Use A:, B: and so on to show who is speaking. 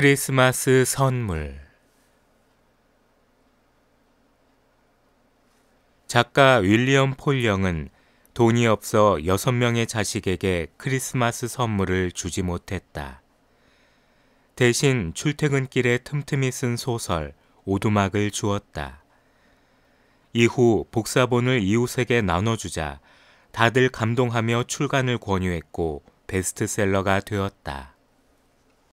A: 크리스마스 선물 작가 윌리엄 폴령은 돈이 없어 여섯 명의 자식에게 크리스마스 선물을 주지 못했다. 대신 출퇴근길에 틈틈이 쓴 소설 오두막을 주었다. 이후 복사본을 이웃에게 나눠주자 다들 감동하며 출간을 권유했고 베스트셀러가 되었다.